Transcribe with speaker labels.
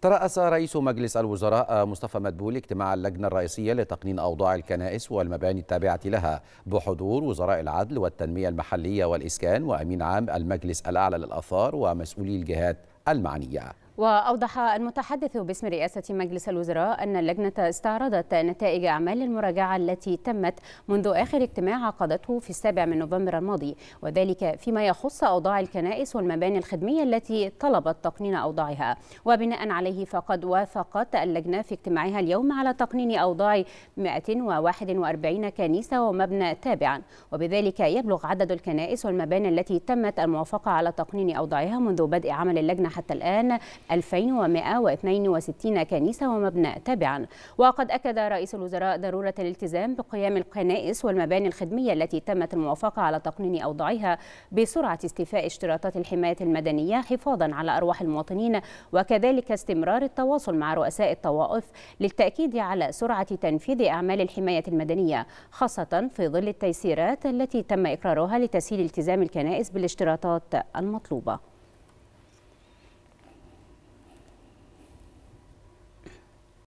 Speaker 1: ترأس رئيس مجلس الوزراء مصطفى مدبول اجتماع اللجنة الرئيسية لتقنين أوضاع الكنائس والمباني التابعة لها بحضور وزراء العدل والتنمية المحلية والإسكان وأمين عام المجلس الأعلى للآثار ومسؤولي الجهات المعنية
Speaker 2: وأوضح المتحدث باسم رئاسة مجلس الوزراء أن اللجنة استعرضت نتائج أعمال المراجعة التي تمت منذ آخر اجتماع عقدته في السابع من نوفمبر الماضي وذلك فيما يخص أوضاع الكنائس والمباني الخدمية التي طلبت تقنين أوضاعها وبناء عليه فقد وافقت اللجنة في اجتماعها اليوم على تقنين أوضاع 141 كنيسة ومبنى تابعا وبذلك يبلغ عدد الكنائس والمباني التي تمت الموافقة على تقنين أوضاعها منذ بدء عمل اللجنة حتى الآن 2162 كنيسة ومبنى تابعا وقد أكد رئيس الوزراء ضرورة الالتزام بقيام الكنائس والمباني الخدمية التي تمت الموافقة على تقنين أوضاعها بسرعة استيفاء اشتراطات الحماية المدنية حفاظا على أرواح المواطنين وكذلك استمرار التواصل مع رؤساء الطوائف للتأكيد على سرعة تنفيذ أعمال الحماية المدنية خاصة في ظل التيسيرات التي تم إقرارها لتسهيل التزام الكنائس بالاشتراطات المطلوبة